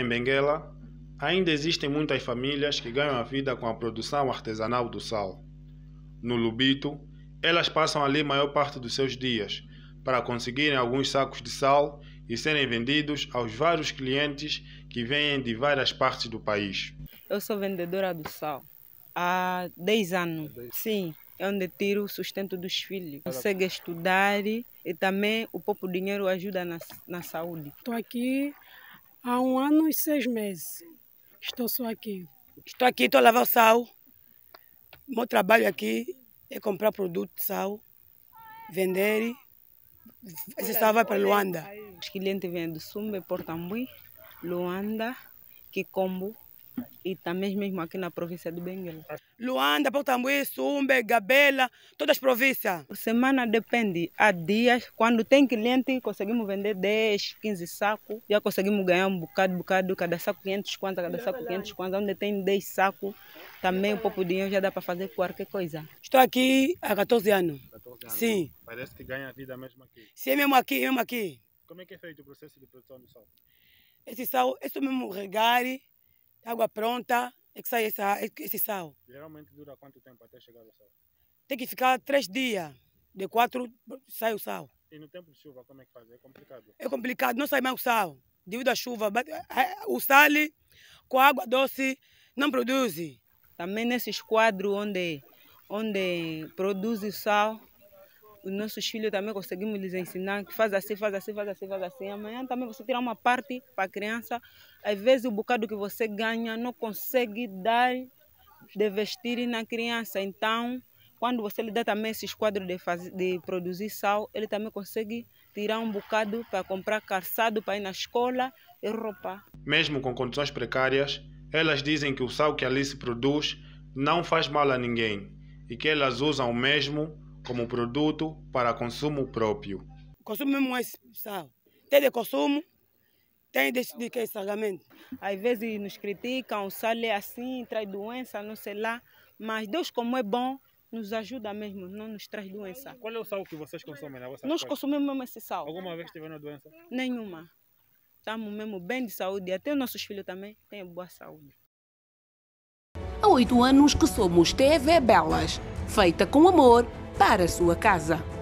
em Benguela, ainda existem muitas famílias que ganham a vida com a produção artesanal do sal. No Lubito, elas passam ali maior parte dos seus dias para conseguirem alguns sacos de sal e serem vendidos aos vários clientes que vêm de várias partes do país. Eu sou vendedora do sal há 10 anos. Sim, é onde tiro o sustento dos filhos. Consegue estudar e também o pouco dinheiro ajuda na, na saúde. Estou aqui Há um ano e seis meses estou só aqui. Estou aqui, estou a lavar o sal. O meu trabalho aqui é comprar produto de sal, vender. Esse sal vai para Luanda. Os clientes vêm do Sumbe, Portambuí, Luanda, Kikombo, e também mesmo aqui na província de Benguela. Luanda, Portambuí, Sumbe, Gabela, todas as províncias? Semana depende. Há dias, quando tem cliente, conseguimos vender 10, 15 sacos. Já conseguimos ganhar um bocado, bocado, cada saco 500 kwanza, cada saco 500 kwanza. Onde tem 10 sacos, também um pouco de dinheiro já dá para fazer qualquer coisa. Estou aqui há 14 anos. 14 anos. Sim. Parece que ganha a vida mesmo aqui. Sim, mesmo aqui, mesmo aqui. Como é que é feito o processo de produção do sal? Esse sal, esse mesmo regar água pronta, é que sai essa, é esse sal. Geralmente dura quanto tempo até chegar o sal? Tem que ficar três dias. De quatro sai o sal. E no tempo de chuva, como é que faz? É complicado? É complicado, não sai mais o sal. Devido à chuva, é, é, o sal com água doce não produz. Também nesses quadros onde, onde produz o sal, os nossos filhos também conseguimos lhes ensinar que faz assim, faz assim, faz assim, faz assim. Amanhã também você tirar uma parte para a criança. Às vezes o bocado que você ganha não consegue dar de vestir na criança. Então, quando você lhe dá também esses quadros de, fazer, de produzir sal, ele também consegue tirar um bocado para comprar calçado para ir na escola e roupa. Mesmo com condições precárias, elas dizem que o sal que ali se produz não faz mal a ninguém e que elas usam o mesmo como produto para consumo próprio. O consumo mesmo é sal. Tem de consumo, tem de, de que é salgamento. Às vezes nos criticam, o sal é assim, traz doença, não sei lá. Mas Deus, como é bom, nos ajuda mesmo, não nos traz doença. Qual é o sal que vocês consomem na né? vossa Nós consumimos mesmo esse sal. Alguma vez tiveram doença? Nenhuma. Estamos mesmo bem de saúde. Até os nossos filhos também têm boa saúde. Há oito anos que somos TV Belas, feita com amor para sua casa.